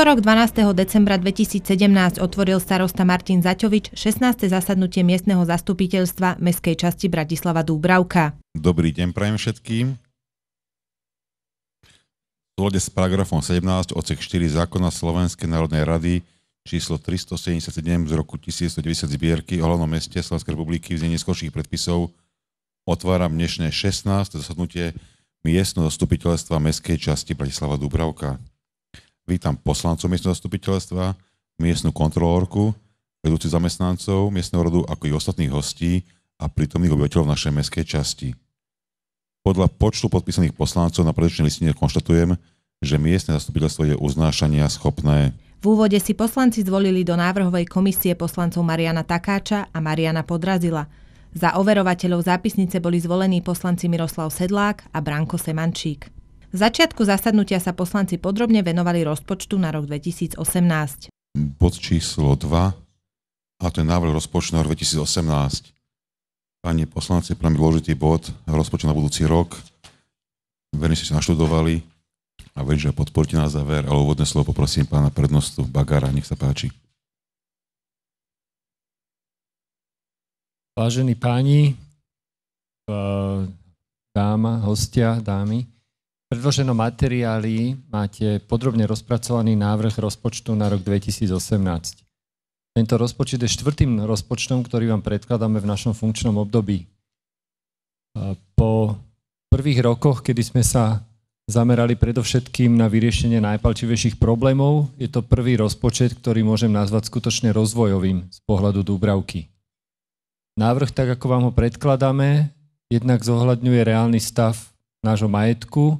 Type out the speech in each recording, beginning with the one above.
útorok 12. decembra 2017 otvoril starosta Martin Zaťovič 16. zasadnutie miestneho zastupiteľstva mestskej časti Bratislava Dúbravka. Dobrý deň prajem všetkým. V súlade s paragrafom 17 odsek 4 zákona Slovenskej národnej rady číslo 377 z roku 1990 zbierky o hlavnom meste Slovenskej republiky v znení skorších predpisov otváram dnešné 16. zasadnutie miestneho zastupiteľstva mestskej časti Bratislava Dúbravka vítam poslancov miestneho zastupiteľstva, miestnu kontrolórku, vedúci zamestnancov miestneho rodu, ako i ostatných hostí a prítomných obyvateľov našej mestskej časti. Podľa počtu podpísaných poslancov na predečnej listine konštatujem, že miestne zastupiteľstvo je uznášania schopné. V úvode si poslanci zvolili do návrhovej komisie poslancov Mariana Takáča a Mariana Podrazila. Za overovateľov zápisnice boli zvolení poslanci Miroslav Sedlák a Branko Semančík. V začiatku zasadnutia sa poslanci podrobne venovali rozpočtu na rok 2018. Bod číslo 2 a to je návrh rozpočtu na rok 2018. Pani poslanci, pre dôležitý bod, rozpočet na budúci rok. Verím, že ste naštudovali a verím, že podporíte na záver, ale úvodné slovo poprosím pána prednostu Bagara, nech sa páči. Vážení páni, eh, dáma, hostia, dámy, predloženom materiáli máte podrobne rozpracovaný návrh rozpočtu na rok 2018. Tento rozpočet je štvrtým rozpočtom, ktorý vám predkladáme v našom funkčnom období. E, po prvých rokoch, kedy sme sa zamerali predovšetkým na vyriešenie najpalčivejších problémov, je to prvý rozpočet, ktorý môžem nazvať skutočne rozvojovým z pohľadu Dúbravky. Návrh, tak ako vám ho predkladáme, jednak zohľadňuje reálny stav nášho majetku,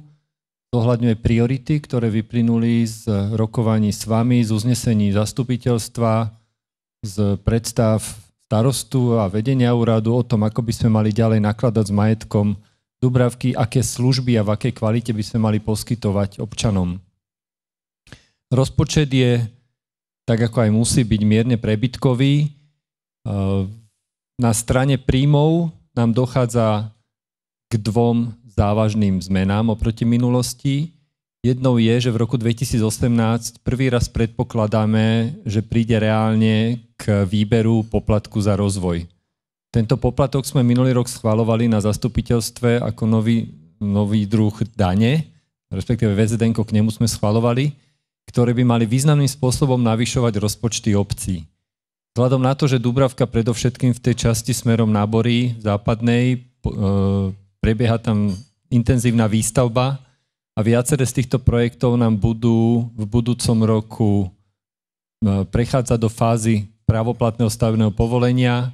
zohľadňuje priority, ktoré vyplynuli z rokovaní s vami, z uznesení zastupiteľstva, z predstav starostu a vedenia úradu o tom, ako by sme mali ďalej nakladať s majetkom Dubravky, aké služby a v akej kvalite by sme mali poskytovať občanom. Rozpočet je, tak ako aj musí byť, mierne prebytkový. E, na strane príjmov nám dochádza k dvom závažným zmenám oproti minulosti. Jednou je, že v roku 2018 prvý raz predpokladáme, že príde reálne k výberu poplatku za rozvoj. Tento poplatok sme minulý rok schvalovali na zastupiteľstve ako nový, nový druh dane, respektíve VZDN k nemu sme schvalovali, ktoré by mali významným spôsobom navyšovať rozpočty obcí. Vzhľadom na to, že Dubravka predovšetkým v tej časti smerom nábory západnej e, prebieha tam intenzívna výstavba a viaceré z týchto projektov nám budú v budúcom roku e, prechádzať do fázy právoplatného stavebného povolenia,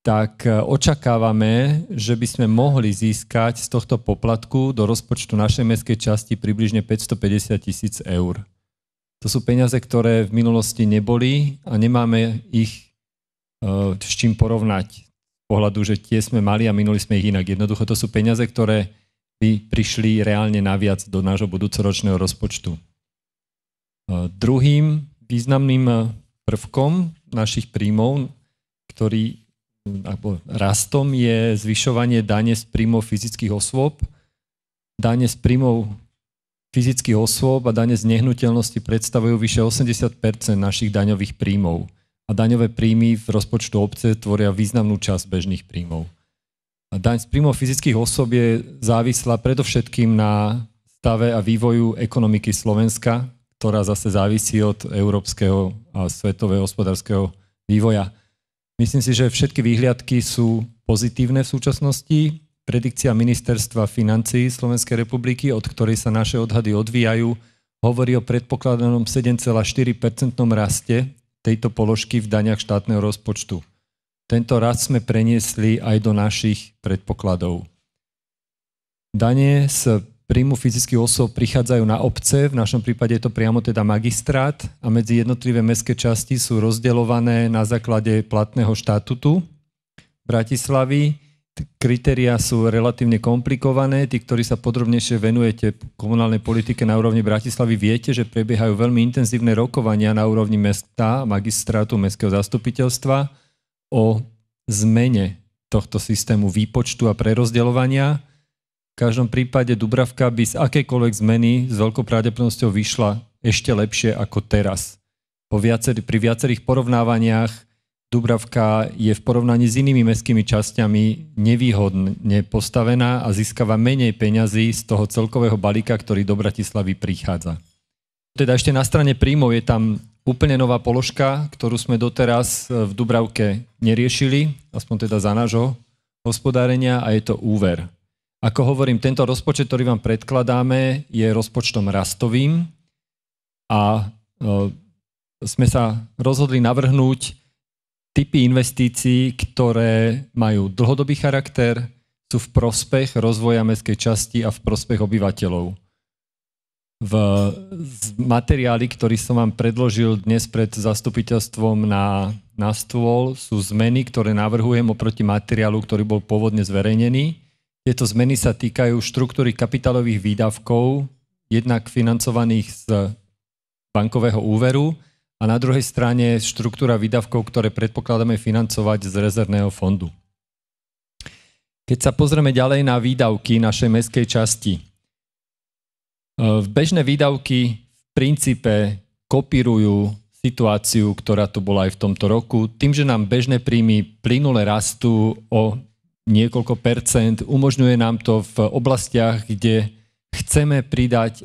tak e, očakávame, že by sme mohli získať z tohto poplatku do rozpočtu našej mestskej časti približne 550 tisíc eur. To sú peniaze, ktoré v minulosti neboli a nemáme ich e, s čím porovnať. Z pohľadu, že tie sme mali a minuli sme ich inak. Jednoducho to sú peniaze, ktoré by prišli reálne naviac do nášho budúcoročného rozpočtu. E, druhým významným e, prvkom našich príjmov, ktorý alebo rastom je zvyšovanie dane z príjmov fyzických osôb. Dane z príjmov fyzických osôb a dane z nehnuteľnosti predstavujú vyše 80 našich daňových príjmov a daňové príjmy v rozpočtu obce tvoria významnú časť bežných príjmov. Daň z príjmov fyzických osob je závislá predovšetkým na stave a vývoju ekonomiky Slovenska, ktorá zase závisí od európskeho a svetového hospodárskeho vývoja. Myslím si, že všetky výhliadky sú pozitívne v súčasnosti. Predikcia ministerstva financí Slovenskej republiky, od ktorej sa naše odhady odvíjajú, hovorí o predpokladanom 7,4% raste tejto položky v daniach štátneho rozpočtu. Tento raz sme preniesli aj do našich predpokladov. Dane z príjmu fyzických osôb prichádzajú na obce, v našom prípade je to priamo teda magistrát a medzi jednotlivé mestské časti sú rozdeľované na základe platného štatutu Bratislavy. Kritéria sú relatívne komplikované. Tí, ktorí sa podrobnejšie venujete komunálnej politike na úrovni Bratislavy, viete, že prebiehajú veľmi intenzívne rokovania na úrovni mesta, magistrátu, mestského zastupiteľstva o zmene tohto systému výpočtu a prerozdeľovania. V každom prípade Dubravka by z akejkoľvek zmeny s veľkou pravdepodobnosťou vyšla ešte lepšie ako teraz. Po viacer, pri viacerých porovnávaniach Dubravka je v porovnaní s inými mestskými časťami nevýhodne postavená a získava menej peňazí z toho celkového balíka, ktorý do Bratislavy prichádza. Teda ešte na strane príjmov je tam úplne nová položka, ktorú sme doteraz e, v Dubravke neriešili, aspoň teda za nášho hospodárenia a je to úver. Ako hovorím, tento rozpočet, ktorý vám predkladáme, je rozpočtom rastovým a e, sme sa rozhodli navrhnúť typy investícií, ktoré majú dlhodobý charakter, sú v prospech rozvoja mestskej časti a v prospech obyvateľov v materiáli, ktorý som vám predložil dnes pred zastupiteľstvom na, na stôl, sú zmeny, ktoré navrhujem oproti materiálu, ktorý bol pôvodne zverejnený. Tieto zmeny sa týkajú štruktúry kapitálových výdavkov, jednak financovaných z bankového úveru a na druhej strane štruktúra výdavkov, ktoré predpokladáme financovať z rezervného fondu. Keď sa pozrieme ďalej na výdavky našej mestskej časti, E, bežné výdavky v princípe kopírujú situáciu, ktorá tu bola aj v tomto roku. Tým, že nám bežné príjmy plynule rastú o niekoľko percent, umožňuje nám to v oblastiach, kde chceme pridať, e,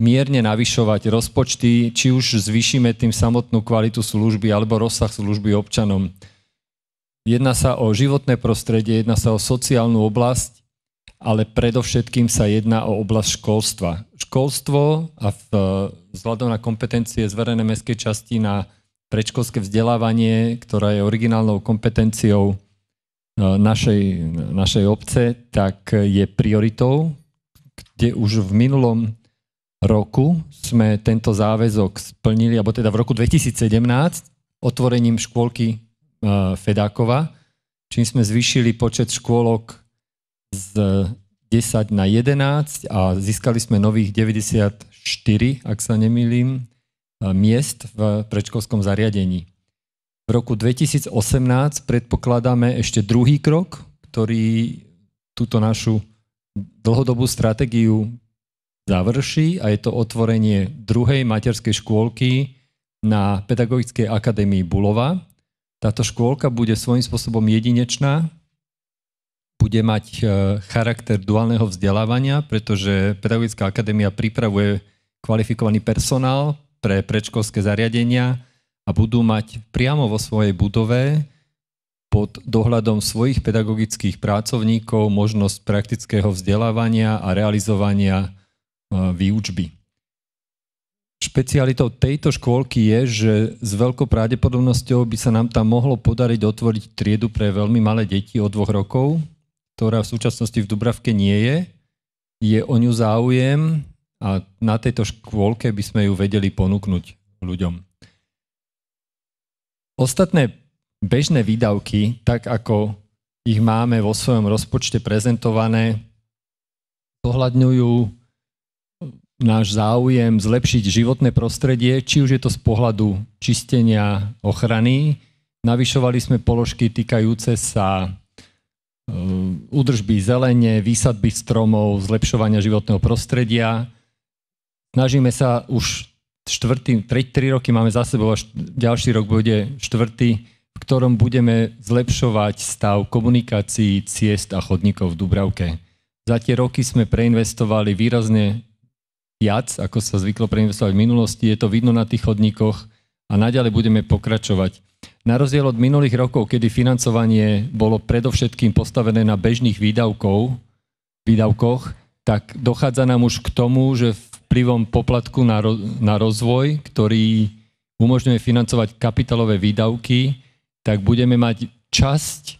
mierne navyšovať rozpočty, či už zvýšime tým samotnú kvalitu služby alebo rozsah služby občanom. Jedná sa o životné prostredie, jedná sa o sociálnu oblasť ale predovšetkým sa jedná o oblasť školstva. Školstvo a v, vzhľadom na kompetencie zverené mestskej časti na predškolské vzdelávanie, ktorá je originálnou kompetenciou e, našej, našej obce, tak je prioritou, kde už v minulom roku sme tento záväzok splnili, alebo teda v roku 2017 otvorením škôlky e, Fedákova, čím sme zvýšili počet škôlok z 10 na 11 a získali sme nových 94, ak sa nemýlim, e, miest v predškolskom zariadení. V roku 2018 predpokladáme ešte druhý krok, ktorý túto našu dlhodobú stratégiu završí a je to otvorenie druhej materskej škôlky na Pedagogickej akadémii Bulova. Táto škôlka bude svojím spôsobom jedinečná, bude mať e, charakter duálneho vzdelávania, pretože Pedagogická akadémia pripravuje kvalifikovaný personál pre predškolské zariadenia a budú mať priamo vo svojej budove pod dohľadom svojich pedagogických pracovníkov možnosť praktického vzdelávania a realizovania e, výučby. Špecialitou tejto škôlky je, že s veľkou pravdepodobnosťou by sa nám tam mohlo podariť otvoriť triedu pre veľmi malé deti od dvoch rokov, ktorá v súčasnosti v Dubravke nie je. Je o ňu záujem a na tejto škôlke by sme ju vedeli ponúknuť ľuďom. Ostatné bežné výdavky, tak ako ich máme vo svojom rozpočte prezentované, pohľadňujú náš záujem zlepšiť životné prostredie, či už je to z pohľadu čistenia ochrany. Navyšovali sme položky týkajúce sa Ehm, údržby zelene, výsadby stromov, zlepšovania životného prostredia. Snažíme sa už čtvrtý, tri, tri roky máme za sebou a ďalší rok bude štvrtý, v ktorom budeme zlepšovať stav komunikácií, ciest a chodníkov v Dubravke. Za tie roky sme preinvestovali výrazne viac, ako sa zvyklo preinvestovať v minulosti. Je to vidno na tých chodníkoch a naďalej budeme pokračovať. Na rozdiel od minulých rokov, kedy financovanie bolo predovšetkým postavené na bežných výdavkov, výdavkoch, tak dochádza nám už k tomu, že vplyvom poplatku na, ro- na rozvoj, ktorý umožňuje financovať kapitálové výdavky, tak budeme mať časť e,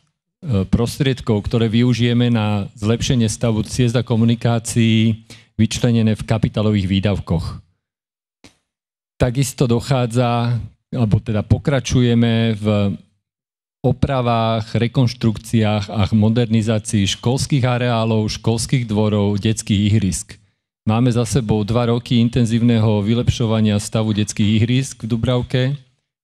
prostriedkov, ktoré využijeme na zlepšenie stavu ciest a komunikácií, vyčlenené v kapitálových výdavkoch. Takisto dochádza alebo teda pokračujeme v opravách, rekonštrukciách a modernizácii školských areálov, školských dvorov, detských ihrisk. Máme za sebou dva roky intenzívneho vylepšovania stavu detských ihrisk v Dubravke.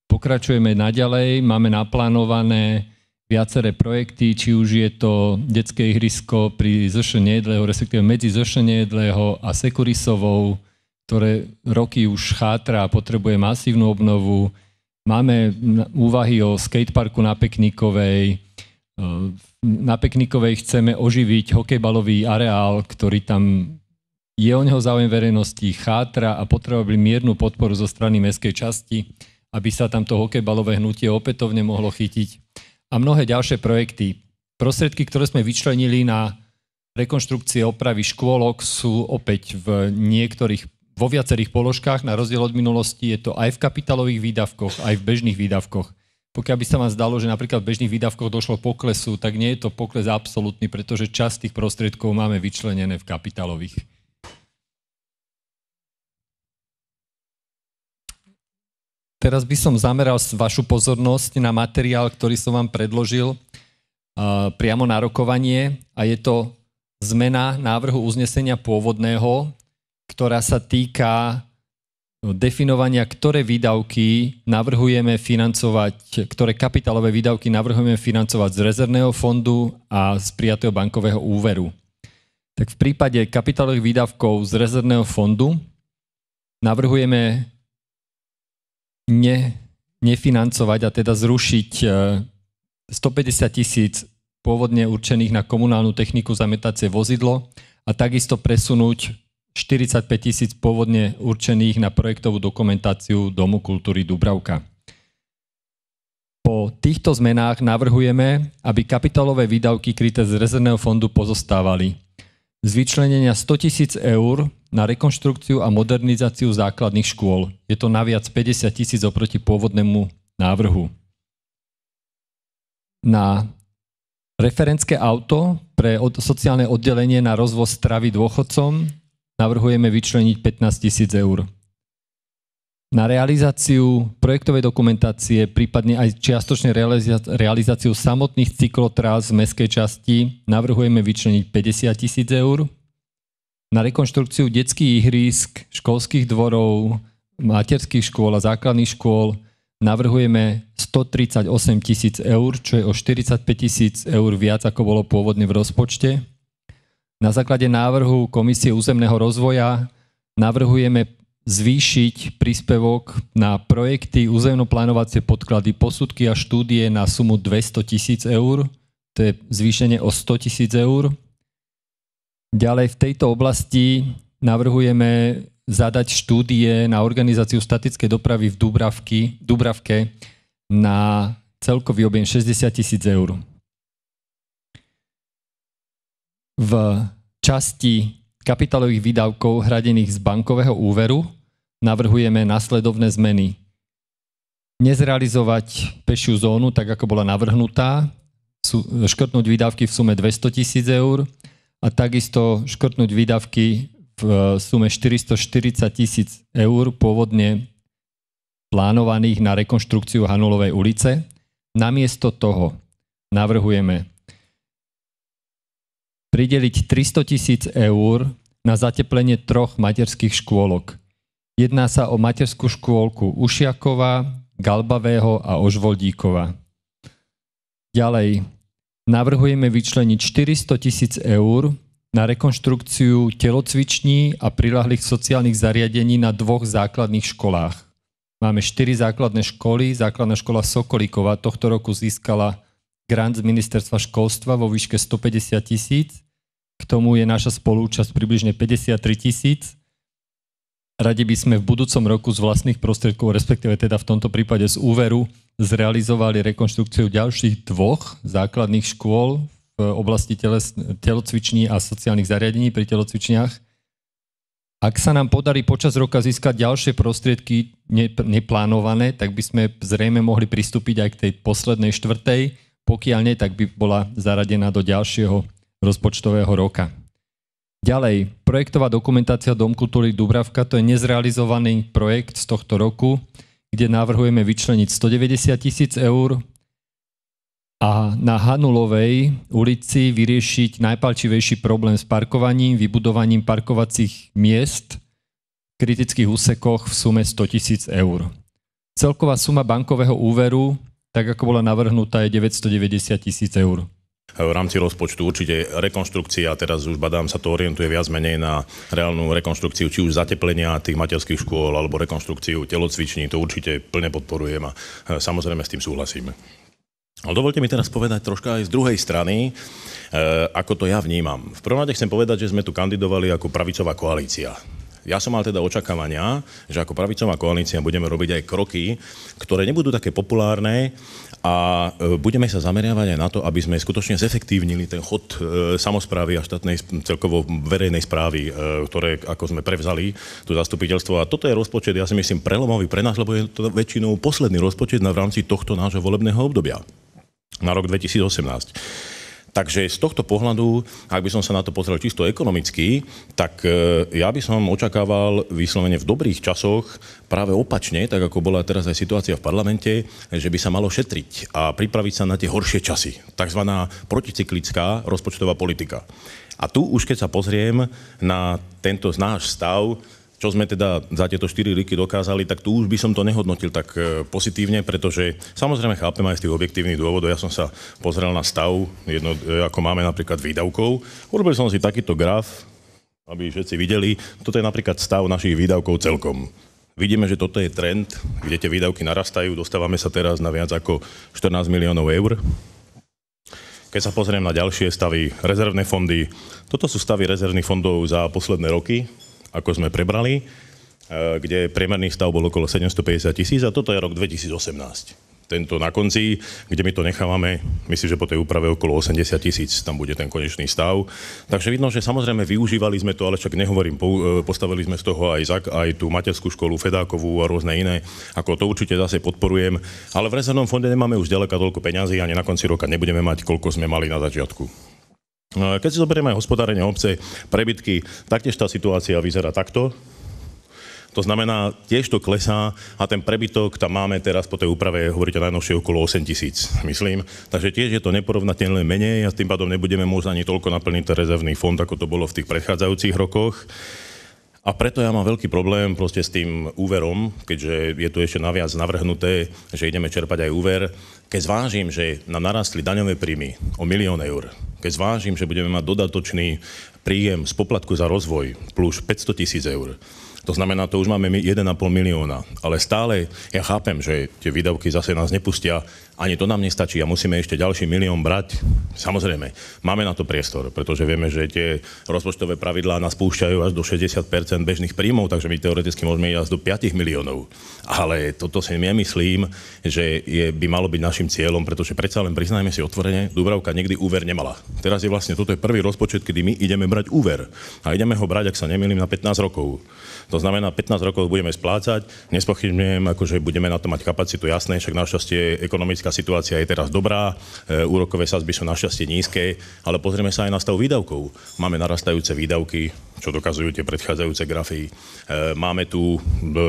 Pokračujeme naďalej, máme naplánované viaceré projekty, či už je to detské ihrisko pri zršení jedlého, respektíve medzi zršenie jedlého a Sekurisovou, ktoré roky už chátra a potrebuje masívnu obnovu. Máme úvahy o skateparku na Peknikovej. E, na Peknikovej chceme oživiť hokejbalový areál, ktorý tam je o neho záujem verejnosti, chátra a potrebovali miernu podporu zo strany mestskej časti, aby sa tam to hokejbalové hnutie opätovne mohlo chytiť. A mnohé ďalšie projekty. Prostriedky, ktoré sme vyčlenili na rekonštrukcie opravy škôlok sú opäť v niektorých vo viacerých položkách, na rozdiel od minulosti, je to aj v kapitálových výdavkoch, aj v bežných výdavkoch. Pokiaľ by sa vám zdalo, že napríklad v bežných výdavkoch došlo poklesu, tak nie je to pokles absolútny, pretože časť tých prostriedkov máme vyčlenené v kapitálových. Teraz by som zameral vašu pozornosť na materiál, ktorý som vám predložil priamo na rokovanie a je to zmena návrhu uznesenia pôvodného ktorá sa týka no, definovania, ktoré výdavky navrhujeme financovať, ktoré kapitálové výdavky navrhujeme financovať z rezervného fondu a z prijatého bankového úveru. Tak v prípade kapitálových výdavkov z rezervného fondu navrhujeme ne, nefinancovať a teda zrušiť 150 e, tisíc pôvodne určených na komunálnu techniku zametacie vozidlo a takisto presunúť 45 tisíc pôvodne určených na projektovú dokumentáciu Domu kultúry Dubravka. Po týchto zmenách navrhujeme, aby kapitálové výdavky kryté z rezervného fondu pozostávali z vyčlenenia 100 tisíc eur na rekonštrukciu a modernizáciu základných škôl. Je to naviac 50 tisíc oproti pôvodnému návrhu. Na referenské auto pre sociálne oddelenie na rozvoz stravy dôchodcom navrhujeme vyčleniť 15 tisíc eur. Na realizáciu projektovej dokumentácie, prípadne aj čiastočne realizáciu samotných cyklotrás v mestskej časti navrhujeme vyčleniť 50 tisíc eur. Na rekonštrukciu detských ihrísk, školských dvorov, materských škôl a základných škôl navrhujeme 138 tisíc eur, čo je o 45 tisíc eur viac, ako bolo pôvodne v rozpočte. Na základe návrhu Komisie územného rozvoja navrhujeme zvýšiť príspevok na projekty územnoplánovacie podklady, posudky a štúdie na sumu 200 tisíc eur, to je zvýšenie o 100 tisíc eur. Ďalej v tejto oblasti navrhujeme zadať štúdie na organizáciu statickej dopravy v Dubravky, Dubravke na celkový objem 60 tisíc eur v časti kapitálových výdavkov hradených z bankového úveru navrhujeme nasledovné zmeny. Nezrealizovať pešiu zónu, tak ako bola navrhnutá, škrtnúť výdavky v sume 200 tisíc eur a takisto škrtnúť výdavky v e, sume 440 tisíc eur pôvodne plánovaných na rekonštrukciu Hanulovej ulice. Namiesto toho navrhujeme prideliť 300 tisíc eur na zateplenie troch materských škôlok. Jedná sa o materskú škôlku Ušiakova, Galbavého a Ožvoldíkova. Ďalej, navrhujeme vyčleniť 400 tisíc eur na rekonštrukciu telocviční a prilahlých sociálnych zariadení na dvoch základných školách. Máme štyri základné školy. Základná škola Sokolíková tohto roku získala grant z ministerstva školstva vo výške 150 tisíc k tomu je naša spolúčasť približne 53 tisíc. Radi by sme v budúcom roku z vlastných prostriedkov, respektíve teda v tomto prípade z úveru, zrealizovali rekonštrukciu ďalších dvoch základných škôl v oblasti teles, telocviční a sociálnych zariadení pri telocvičniach. Ak sa nám podarí počas roka získať ďalšie prostriedky neplánované, tak by sme zrejme mohli pristúpiť aj k tej poslednej štvrtej. Pokiaľ nie, tak by bola zaradená do ďalšieho rozpočtového roka. Ďalej, projektová dokumentácia Dom kultúry Dubravka to je nezrealizovaný projekt z tohto roku, kde navrhujeme vyčleniť 190 tisíc eur a na Hanulovej ulici vyriešiť najpalčivejší problém s parkovaním, vybudovaním parkovacích miest v kritických úsekoch v sume 100 tisíc eur. Celková suma bankového úveru, tak ako bola navrhnutá, je 990 tisíc eur v rámci rozpočtu určite rekonštrukcia, teraz už badám sa to orientuje viac menej na reálnu rekonštrukciu, či už zateplenia tých materských škôl alebo rekonštrukciu telocviční, to určite plne podporujem a e, samozrejme s tým súhlasím. Ale dovolte mi teraz povedať troška aj z druhej strany, e, ako to ja vnímam. V prvom rade chcem povedať, že sme tu kandidovali ako pravicová koalícia. Ja som mal teda očakávania, že ako pravicová koalícia budeme robiť aj kroky, ktoré nebudú také populárne a e, budeme sa zameriavať aj na to, aby sme skutočne zefektívnili ten chod e, samozprávy a štátnej celkovo verejnej správy, e, ktoré ako sme prevzali to zastupiteľstvo. A toto je rozpočet, ja si myslím, prelomový pre nás, lebo je to väčšinou posledný rozpočet na v rámci tohto nášho volebného obdobia na rok 2018. Takže z tohto pohľadu, ak by som sa na to pozrel čisto ekonomicky, tak e, ja by som očakával vyslovene v dobrých časoch práve opačne, tak ako bola teraz aj situácia v parlamente, že by sa malo šetriť a pripraviť sa na tie horšie časy. Takzvaná proticyklická rozpočtová politika. A tu už keď sa pozriem na tento náš stav, čo sme teda za tieto 4 roky dokázali, tak tu už by som to nehodnotil tak e, pozitívne, pretože samozrejme chápem aj z tých objektívnych dôvodov. Ja som sa pozrel na stav, jedno, e, ako máme napríklad výdavkov. Urobil som si takýto graf, aby všetci videli. Toto je napríklad stav našich výdavkov celkom. Vidíme, že toto je trend, kde tie výdavky narastajú. Dostávame sa teraz na viac ako 14 miliónov eur. Keď sa pozriem na ďalšie stavy, rezervné fondy, toto sú stavy rezervných fondov za posledné roky, ako sme prebrali, e, kde priemerný stav bol okolo 750 tisíc a toto je rok 2018 tento na konci, kde my to nechávame, myslím, že po tej úprave okolo 80 tisíc tam bude ten konečný stav. Takže vidno, že samozrejme využívali sme to, ale však nehovorím, e, postavili sme z toho aj ZAK, aj tú materskú školu, Fedákovú a rôzne iné, ako to určite zase podporujem. Ale v rezervnom fonde nemáme už ďaleka toľko peňazí, ani na konci roka nebudeme mať, koľko sme mali na začiatku. No, keď si zoberieme aj hospodárenie obce, prebytky, taktiež tá situácia vyzerá takto. To znamená, tiež to klesá a ten prebytok tam máme teraz po tej úprave, hovoríte najnovšie, okolo 8 tisíc, myslím. Takže tiež je to neporovnateľné menej a tým pádom nebudeme môcť ani toľko naplniť ten rezervný fond, ako to bolo v tých predchádzajúcich rokoch. A preto ja mám veľký problém proste s tým úverom, keďže je tu ešte naviac navrhnuté, že ideme čerpať aj úver, keď zvážim, že nám narastli daňové príjmy o milión eur, keď zvážim, že budeme mať dodatočný príjem z poplatku za rozvoj plus 500 tisíc eur, to znamená, to už máme 1,5 milióna. Ale stále ja chápem, že tie výdavky zase nás nepustia. Ani to nám nestačí a musíme ešte ďalší milión brať. Samozrejme, máme na to priestor, pretože vieme, že tie rozpočtové pravidlá nás púšťajú až do 60 bežných príjmov, takže my teoreticky môžeme ísť až do 5 miliónov. Ale toto si nemyslím, že je, by malo byť našim našim cieľom, pretože predsa len priznajme si otvorene, Dubravka nikdy úver nemala. Teraz je vlastne, toto je prvý rozpočet, kedy my ideme brať úver. A ideme ho brať, ak sa nemýlim, na 15 rokov. To znamená, 15 rokov budeme splácať, nespochybňujem, akože budeme na to mať kapacitu, jasné, však našťastie ekonomická situácia je teraz dobrá, e, úrokové sazby sú našťastie nízke, ale pozrieme sa aj na stav výdavkov. Máme narastajúce výdavky, čo dokazujú tie predchádzajúce grafy. E, máme tu e,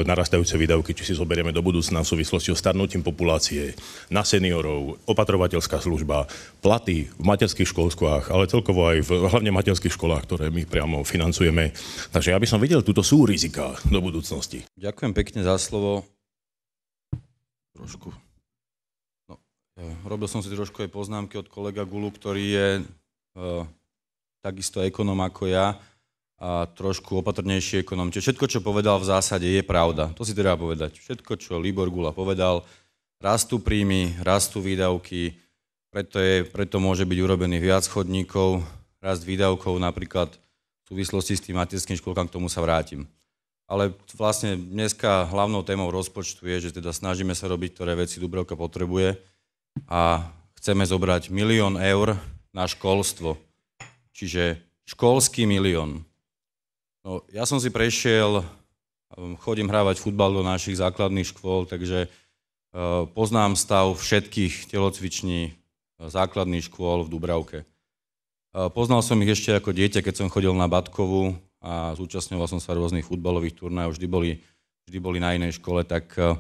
narastajúce výdavky, či si zoberieme do budúcna v súvislosti so starnutím populácie, na seniorov, opatrovateľská služba, platy v materských školskách, ale celkovo aj v hlavne materských školách, ktoré my priamo financujeme. Takže ja by som videl, túto sú rizika do budúcnosti. Ďakujem pekne za slovo. Trošku. No, e, robil som si trošku aj poznámky od kolega Gulu, ktorý je e, takisto ekonom ako ja a trošku opatrnejší ekonom. Čiže všetko, čo povedal v zásade, je pravda. To si treba povedať. Všetko, čo Libor Gula povedal, rastú príjmy, rastú výdavky, preto, je, preto môže byť urobených viac chodníkov, rast výdavkov napríklad v súvislosti s tým materským školkám, k tomu sa vrátim. Ale vlastne dneska hlavnou témou rozpočtu je, že teda snažíme sa robiť, ktoré veci Dubrovka potrebuje a chceme zobrať milión eur na školstvo. Čiže školský milión. No, ja som si prešiel, um, chodím hrávať futbal do našich základných škôl, takže uh, poznám stav všetkých telocviční základných škôl v Dubravke. Poznal som ich ešte ako dieťa, keď som chodil na Batkovu a zúčastňoval som sa rôznych futbalových turnajov, vždy boli, vždy boli na inej škole, tak e,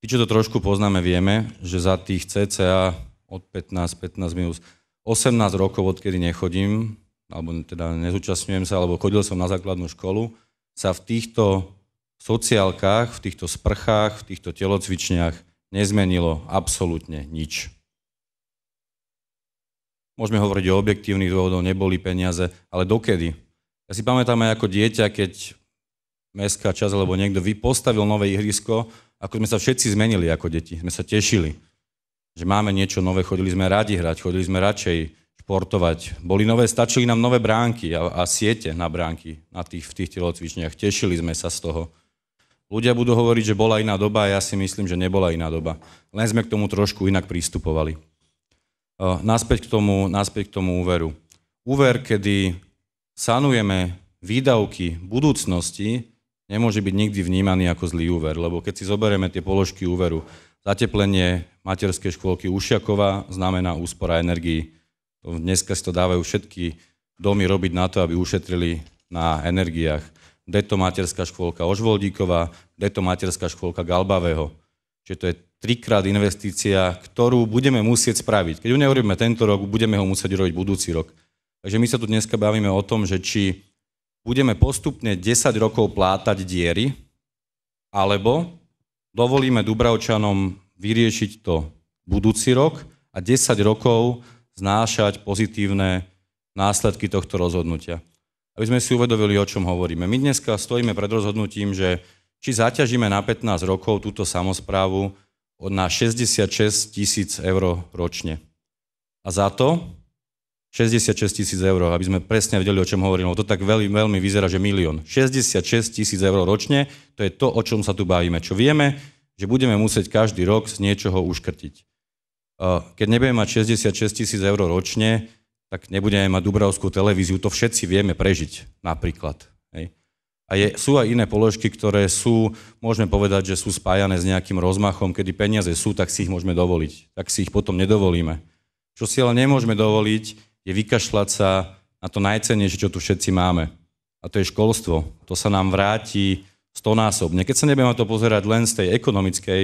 tí, čo to trošku poznáme, vieme, že za tých CCA od 15, 15 minus, 18 rokov, odkedy nechodím, alebo teda nezúčastňujem sa, alebo chodil som na základnú školu, sa v týchto sociálkach, v týchto sprchách, v týchto telocvičniach nezmenilo absolútne nič. Môžeme hovoriť o objektívnych dôvodoch, neboli peniaze, ale dokedy? Ja si pamätám aj ako dieťa, keď mestská časť alebo niekto vypostavil nové ihrisko, ako sme sa všetci zmenili ako deti. Sme sa tešili, že máme niečo nové, chodili sme radi hrať, chodili sme radšej športovať. Boli nové, stačili nám nové bránky a, a siete na bránky na tých, v tých telocvičniach. Tešili sme sa z toho. Ľudia budú hovoriť, že bola iná doba a ja si myslím, že nebola iná doba. Len sme k tomu trošku inak pristupovali. Eh, naspäť k tomu, naspäť k tomu úveru. Úver, kedy sanujeme výdavky budúcnosti, nemôže byť nikdy vnímaný ako zlý úver, lebo keď si zoberieme tie položky úveru, zateplenie materskej škôlky Ušiakova znamená úspora energii. Dneska si to dávajú všetky domy robiť na to, aby ušetrili na energiách. Deto materská škôlka Ožvoldíková, deto materská škôlka Galbavého. Čiže to je trikrát investícia, ktorú budeme musieť spraviť. Keď ju neurobíme tento rok, budeme ho musieť urobiť budúci rok. Takže my sa tu dneska bavíme o tom, že či budeme postupne 10 rokov plátať diery, alebo dovolíme Dubravčanom vyriešiť to budúci rok a 10 rokov znášať pozitívne následky tohto rozhodnutia. Aby sme si uvedomili, o čom hovoríme. My dneska stojíme pred rozhodnutím, že či zaťažíme na 15 rokov túto samozprávu na 66 tisíc eur ročne. A za to 66 tisíc eur, aby sme presne vedeli, o čom hovorím, lebo to tak veľmi, veľmi vyzerá, že milión. 66 tisíc eur ročne, to je to, o čom sa tu bavíme. Čo vieme, že budeme musieť každý rok z niečoho uškrtiť. E, keď nebudeme mať 66 tisíc eur ročne, tak nebudeme mať Dubravskú televíziu, to všetci vieme prežiť napríklad. Hej. A je, sú aj iné položky, ktoré sú, môžeme povedať, že sú spájané s nejakým rozmachom, kedy peniaze sú, tak si ich môžeme dovoliť. Tak si ich potom nedovolíme. Čo si ale nemôžeme dovoliť, je vykašľať sa na to najcennejšie, čo tu všetci máme. A to je školstvo. To sa nám vráti stonásobne. Keď sa nebudeme to pozerať len z tej ekonomickej,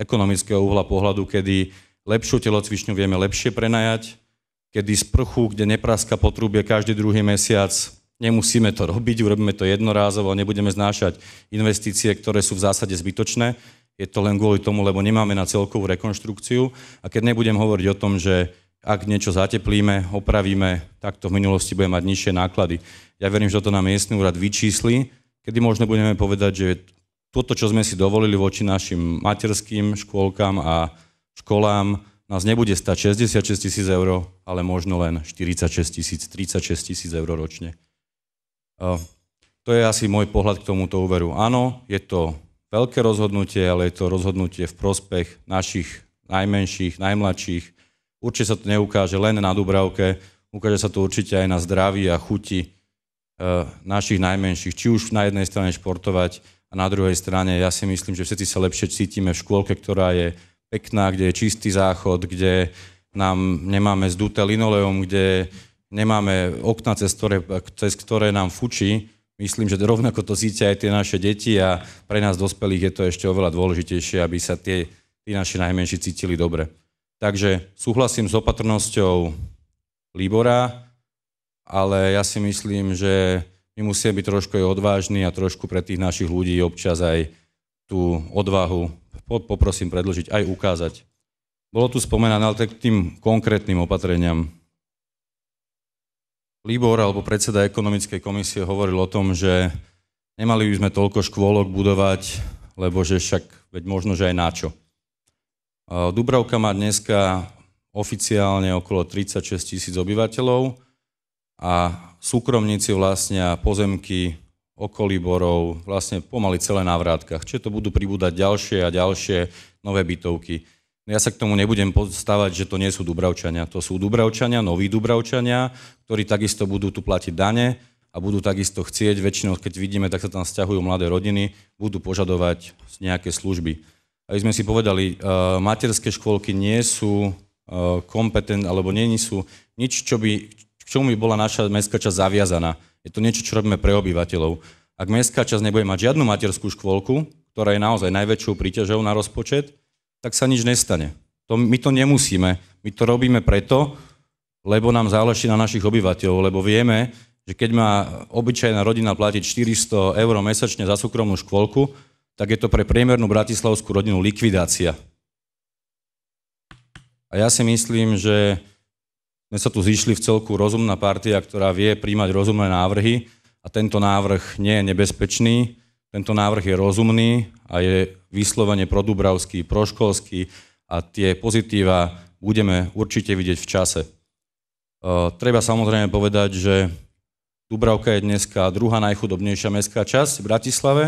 ekonomického uhla pohľadu, kedy lepšiu telocvičňu vieme lepšie prenajať, kedy sprchu, kde nepraska potrubie každý druhý mesiac, nemusíme to robiť, urobíme to jednorázovo, nebudeme znášať investície, ktoré sú v zásade zbytočné. Je to len kvôli tomu, lebo nemáme na celkovú rekonštrukciu. A keď nebudem hovoriť o tom, že ak niečo zateplíme, opravíme, tak to v minulosti bude mať nižšie náklady. Ja verím, že to na miestny úrad vyčísli, kedy možno budeme povedať, že toto, čo sme si dovolili voči našim materským škôlkam a školám, nás nebude stať 66 tisíc eur, ale možno len 46 tisíc, 36 tisíc eur ročne. To je asi môj pohľad k tomuto úveru. Áno, je to veľké rozhodnutie, ale je to rozhodnutie v prospech našich najmenších, najmladších. Určite sa to neukáže len na Dubravke, ukáže sa to určite aj na zdraví a chuti e, našich najmenších. Či už na jednej strane športovať a na druhej strane ja si myslím, že všetci sa lepšie cítime v škôlke, ktorá je pekná, kde je čistý záchod, kde nám nemáme zduté linoleum, kde nemáme okna, cez ktoré, cez ktoré nám fučí. Myslím, že rovnako to cítia aj tie naše deti a pre nás dospelých je to ešte oveľa dôležitejšie, aby sa tie, tí naši najmenší cítili dobre. Takže súhlasím s opatrnosťou Libora, ale ja si myslím, že my musíme byť trošku aj odvážni a trošku pre tých našich ľudí občas aj tú odvahu poprosím predlžiť, aj ukázať. Bolo tu spomenané, ale tak tým konkrétnym opatreniam. Libor alebo predseda ekonomickej komisie hovoril o tom, že nemali by sme toľko škôlok budovať, lebo že však, veď možno, že aj na čo. Dubravka má dneska oficiálne okolo 36 tisíc obyvateľov a súkromníci vlastnia pozemky okolí borov, vlastne pomaly celé na vrátkach. Čiže to budú pribúdať ďalšie a ďalšie nové bytovky. No ja sa k tomu nebudem podstávať, že to nie sú Dubravčania. To sú Dubravčania, noví Dubravčania, ktorí takisto budú tu platiť dane a budú takisto chcieť, väčšinou keď vidíme, tak sa tam stiahujú mladé rodiny, budú požadovať nejaké služby. Aby sme si povedali, uh, materské škôlky nie sú uh, eh, kompetent, alebo nie sú nič, čo by, k čomu by bola naša mestská časť zaviazaná. Je to niečo, čo robíme pre obyvateľov. Ak mestská časť nebude mať žiadnu materskú škôlku, ktorá je naozaj najväčšou príťažou na rozpočet, tak sa nič nestane. To, my to nemusíme. My to robíme preto, lebo nám záleží na našich obyvateľov, lebo vieme, že keď má obyčajná rodina platiť 400 eur mesačne za súkromnú škôlku, tak je to pre priemernú bratislavskú rodinu likvidácia. A ja si myslím, že sme sa tu zišli v celku rozumná partia, ktorá vie príjmať rozumné návrhy a tento návrh nie je nebezpečný, tento návrh je rozumný a je vyslovene produbravský, proškolský a tie pozitíva budeme určite vidieť v čase. E, treba samozrejme povedať, že Dubravka je dneska druhá najchudobnejšia mestská časť v Bratislave.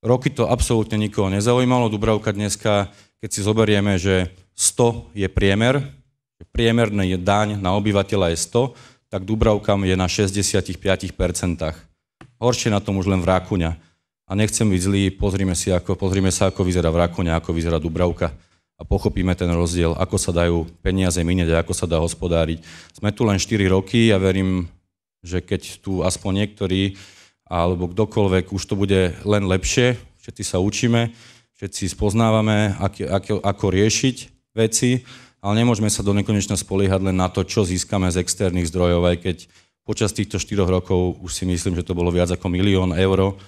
Roky to absolútne nikoho nezaujímalo. Dubravka dneska, keď si zoberieme, že 100 je priemer, priemerný je daň na obyvateľa je 100, tak Dubravka je na 65%. Horšie na tom už len Vrákuňa a nechcem byť zlý, pozrime, si ako, pozrime sa, ako vyzerá Vrakoňa, ako vyzerá Dubravka a pochopíme ten rozdiel, ako sa dajú peniaze minieť a ako sa dá hospodáriť. Sme tu len 4 roky a ja verím, že keď tu aspoň niektorí alebo kdokoľvek, už to bude len lepšie, všetci sa učíme, všetci spoznávame, ak, ako, ako riešiť veci, ale nemôžeme sa do nekonečna spoliehať len na to, čo získame z externých zdrojov, aj keď počas týchto 4 rokov už si myslím, že to bolo viac ako milión eur,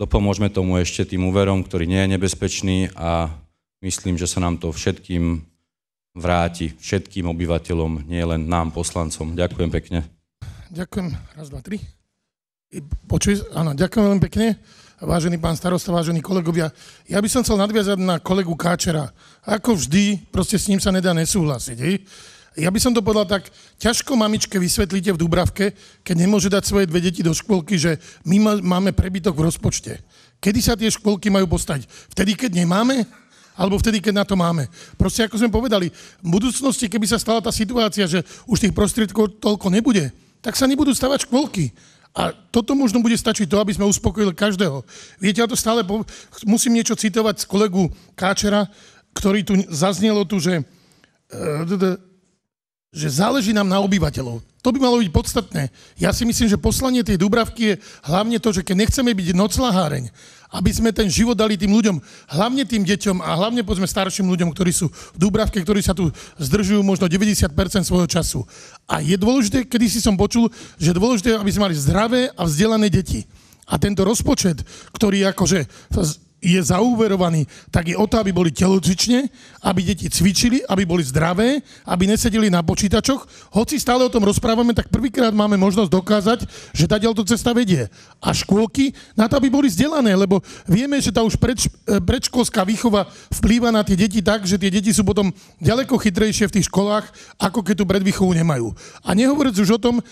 Dopomôžme tomu ešte tým úverom, ktorý nie je nebezpečný a myslím, že sa nám to všetkým vráti, všetkým obyvateľom, nie len nám, poslancom. Ďakujem pekne. Ďakujem. Raz, dva, tri. Počuj, áno, ďakujem veľmi pekne. Vážený pán starosta, vážení kolegovia, ja by som chcel nadviazať na kolegu Káčera. Ako vždy, proste s ním sa nedá nesúhlasiť. Hej? Ja by som to povedal tak, ťažko mamičke vysvetlíte v Dubravke, keď nemôže dať svoje dve deti do škôlky, že my máme prebytok v rozpočte. Kedy sa tie škôlky majú postať? Vtedy, keď nemáme? alebo vtedy, keď na to máme. Proste, ako sme povedali, v budúcnosti, keby sa stala tá situácia, že už tých prostriedkov toľko nebude, tak sa nebudú stavať škôlky. A toto možno bude stačiť to, aby sme uspokojili každého. Viete, ja to stále po... musím niečo citovať z kolegu Káčera, ktorý tu zaznelo tu, že e, že záleží nám na obyvateľov. To by malo byť podstatné. Ja si myslím, že poslanie tej Dubravky je hlavne to, že keď nechceme byť noclaháreň, aby sme ten život dali tým ľuďom, hlavne tým deťom a hlavne povedzme starším ľuďom, ktorí sú v Dubravke, ktorí sa tu zdržujú možno 90% svojho času. A je dôležité, kedy si som počul, že je dôležité, aby sme mali zdravé a vzdelané deti. A tento rozpočet, ktorý akože je zauverovaný tak je o to, aby boli telocvične, aby deti cvičili, aby boli zdravé, aby nesedeli na počítačoch. Hoci stále o tom rozprávame, tak prvýkrát máme možnosť dokázať, že tá to cesta vedie. A škôlky na to, aby boli vzdelané, lebo vieme, že tá už preč, e, predškolská výchova vplýva na tie deti tak, že tie deti sú potom ďaleko chytrejšie v tých školách, ako keď tu predvýchovu nemajú. A nehovoriac už o tom, e,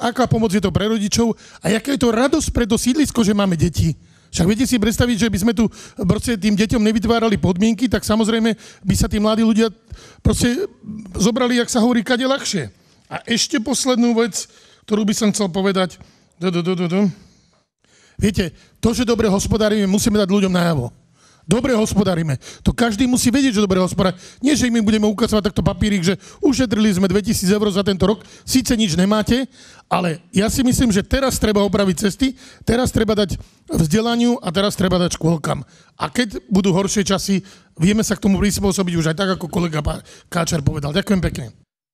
aká pomoc je to pre rodičov a aká je to radosť pre to sídlisko, že máme deti však viete si predstaviť, že by sme tu proste tým deťom nevytvárali podmienky, tak samozrejme by sa tí mladí ľudia proste zobrali, jak sa hovorí, kade ľahšie. A ešte poslednú vec, ktorú by som chcel povedať. Du, Viete, to, že dobre hospodárime, musíme dať ľuďom najavo. Dobre hospodaríme. To každý musí vedieť, že dobre hospodár. Nie, že my budeme ukazovať takto papírik, že ušetrili sme 2000 eur za tento rok, síce nič nemáte, ale ja si myslím, že teraz treba opraviť cesty, teraz treba dať vzdelaniu a teraz treba dať škôlkam. A keď budú horšie časy, vieme sa k tomu prispôsobiť už aj tak, ako kolega Káčer povedal. Ďakujem pekne.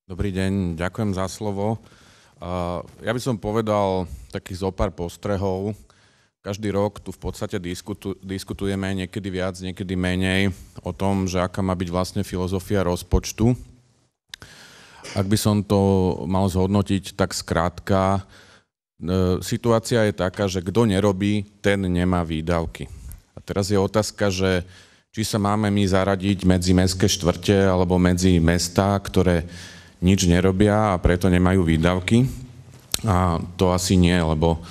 Dobrý deň, ďakujem za slovo. Uh, ja by som povedal takých zopár postrehov každý rok tu v podstate diskutu, diskutujeme niekedy viac, niekedy menej o tom, že aká má byť vlastne filozofia rozpočtu. Ak by som to mal zhodnotiť, tak skrátka, e, situácia je taká, že kto nerobí, ten nemá výdavky. A teraz je otázka, že či sa máme my zaradiť medzi mestské štvrte alebo medzi mesta, ktoré nič nerobia a preto nemajú výdavky. A to asi nie, lebo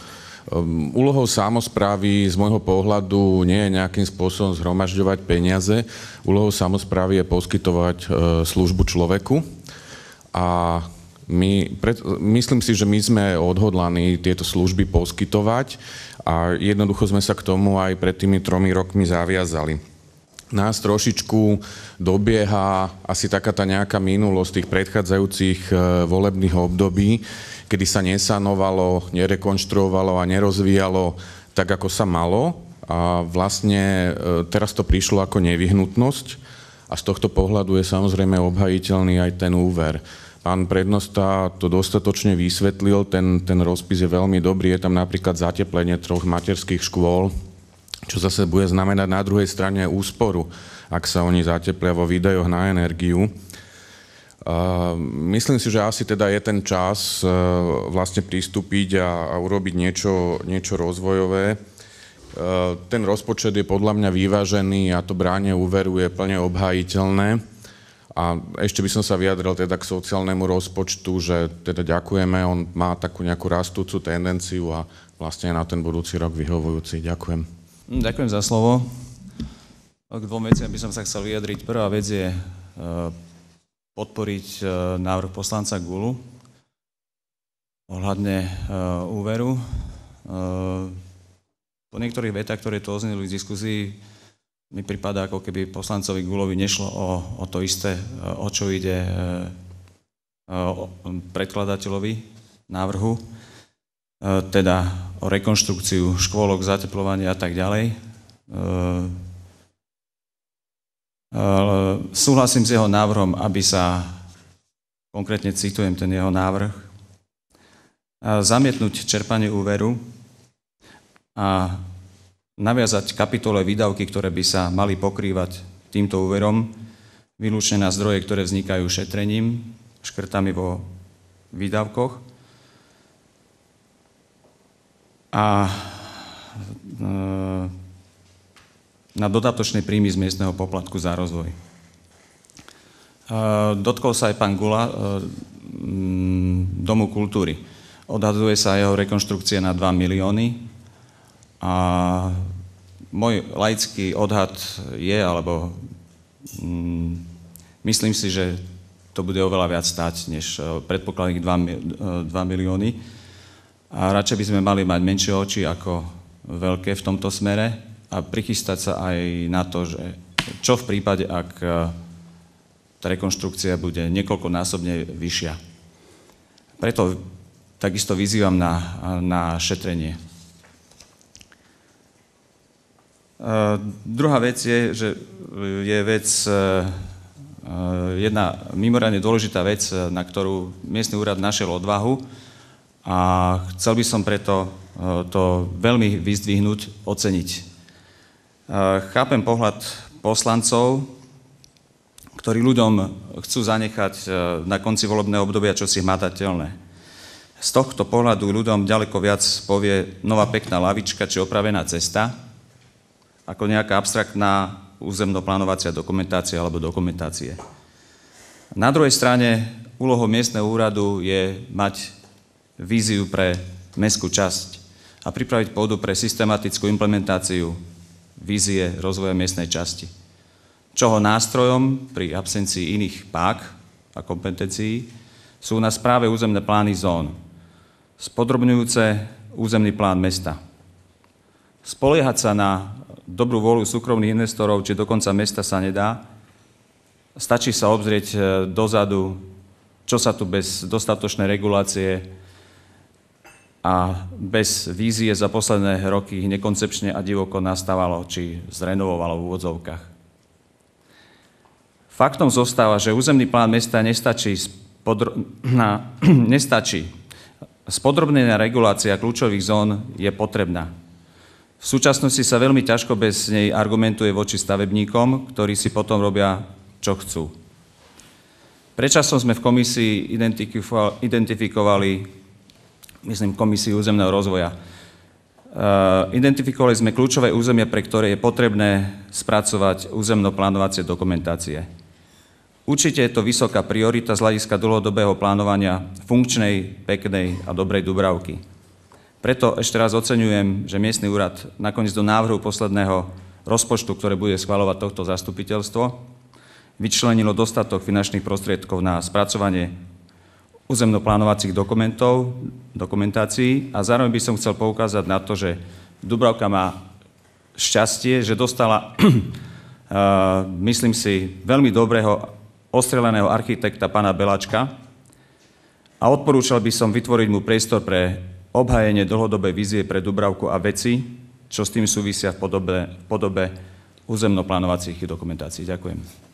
Ehm, úlohou samozprávy z môjho pohľadu nie je nejakým spôsobom zhromažďovať peniaze. Úlohou samozprávy je poskytovať ehm, službu človeku. A my, pred, myslím si, že my sme odhodlaní tieto služby poskytovať a jednoducho sme sa k tomu aj pred tými tromi rokmi zaviazali. Nás trošičku dobieha asi taká tá nejaká minulosť tých predchádzajúcich ehm, volebných období, kedy sa nesanovalo, nerekonštruovalo a nerozvíjalo tak, ako sa malo. A vlastne e, teraz to prišlo ako nevyhnutnosť a z tohto pohľadu je samozrejme obhajiteľný aj ten úver. Pán prednosta to dostatočne vysvetlil, ten, ten rozpis je veľmi dobrý, je tam napríklad zateplenie troch materských škôl, čo zase bude znamenať na druhej strane úsporu, ak sa oni zateplia vo výdajoch na energiu. Ehm, myslím si, že asi teda je ten čas e, vlastne pristúpiť a, a urobiť niečo, niečo rozvojové. E, ten rozpočet je podľa mňa vyvážený a to bráne úveru je plne obhajiteľné. A ešte by som sa vyjadril teda k sociálnemu rozpočtu, že teda ďakujeme, on má takú nejakú rastúcu tendenciu a vlastne na ten budúci rok vyhovujúci. Ďakujem. Hm, ďakujem za slovo. K dvom veciam by som sa chcel vyjadriť. Prvá vec je e, podporiť e, návrh poslanca Gulu ohľadne e, úveru. E, po niektorých vetách, ktoré tu ozneli v diskuzii, mi pripadá, ako keby poslancovi Gulovi nešlo o, o to isté, o čo ide predkladateľovi návrhu, teda o rekonštrukciu škôlok, zateplovania a tak ďalej. Súhlasím s jeho návrhom, aby sa, konkrétne citujem ten jeho návrh, zamietnúť čerpanie úveru a naviazať kapitole výdavky, ktoré by sa mali pokrývať týmto úverom, výlučne na zdroje, ktoré vznikajú šetrením, škrtami vo výdavkoch. A e, na dodatočné príjmy z miestneho poplatku za rozvoj. E, dotkol sa aj pán Gula e, mm, Domu kultúry. Odhaduje sa jeho rekonštrukcia na 2 milióny a môj laický odhad je, alebo mm, myslím si, že to bude oveľa viac stáť než e, predpokladných 2, 2 milióny. A radšej by sme mali mať menšie oči ako veľké v tomto smere a prichystať sa aj na to, že čo v prípade, ak e, tá rekonštrukcia bude niekoľkonásobne vyššia. Preto takisto vyzývam na, na šetrenie. Uh, druhá vec je, že je vec, uh, jedna mimoriadne dôležitá vec, na ktorú miestny úrad našiel odvahu a chcel by som preto uh, to veľmi vyzdvihnúť, oceniť. Eh, chápem pohľad poslancov, ktorí ľuďom chcú zanechať eh, na konci volebného obdobia čosi hmatateľné. Z tohto pohľadu ľuďom ďaleko viac povie nová pekná lavička či opravená cesta, ako nejaká abstraktná územnoplánovacia dokumentácia alebo dokumentácie. Na druhej strane úlohou miestneho úradu je mať víziu pre mestskú časť a pripraviť pôdu pre systematickú implementáciu vízie rozvoja miestnej časti. Čoho nástrojom pri absencii iných pák a kompetencií sú na správe územné plány zón, spodrobňujúce územný plán mesta. Spoliehať sa na dobrú vôľu súkromných investorov či dokonca mesta sa nedá. Stačí sa obzrieť e, dozadu, čo sa tu bez dostatočnej regulácie a bez vízie za posledné roky nekoncepčne a divoko nastávalo či zrenovovalo v úvodzovkách. Faktom zostáva, že územný plán mesta nestačí, spodro- na, nestačí. Spodrobnená regulácia kľúčových zón je potrebná. V súčasnosti sa veľmi ťažko bez nej argumentuje voči stavebníkom, ktorí si potom robia, čo chcú. Prečasom sme v komisii identifikovali myslím, Komisii územného rozvoja. Eh, identifikovali sme kľúčové územie, pre ktoré je potrebné spracovať územno-plánovacie dokumentácie. Určite je to vysoká priorita z hľadiska dlhodobého plánovania funkčnej, peknej a dobrej Dubravky. Preto ešte raz oceňujem, že miestny úrad nakoniec do návrhu posledného rozpočtu, ktoré bude schvalovať tohto zastupiteľstvo, vyčlenilo dostatok finančných prostriedkov na spracovanie územnoplánovacích dokumentov, dokumentácií a zároveň by som chcel poukázať na to, že Dubravka má šťastie, že dostala, eh, myslím si, veľmi dobrého ostreleného architekta pána Belačka a odporúčal by som vytvoriť mu priestor pre obhajenie dlhodobej vízie pre Dubravku a veci, čo s tým súvisia v podobe, v podobe územnoplánovacích dokumentácií. Ďakujem.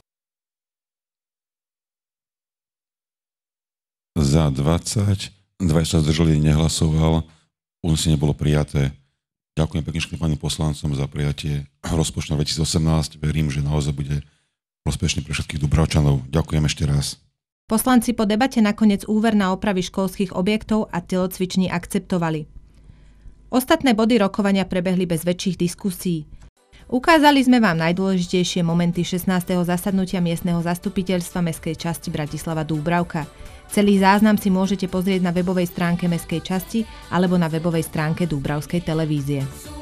za 20, 20 sa zdržali, nehlasoval, uznesenie bolo prijaté. Ďakujem pekne všetkým pánom poslancom za prijatie rozpočtu 2018. Verím, že naozaj bude prospešný pre všetkých Dubravčanov. Ďakujem ešte raz. Poslanci po debate nakoniec úver na opravy školských objektov a telocviční akceptovali. Ostatné body rokovania prebehli bez väčších diskusí. Ukázali sme vám najdôležitejšie momenty 16. zasadnutia miestneho zastupiteľstva Mestskej časti Bratislava Dúbravka. Celý záznam si môžete pozrieť na webovej stránke Mestskej časti alebo na webovej stránke Dúbravskej televízie.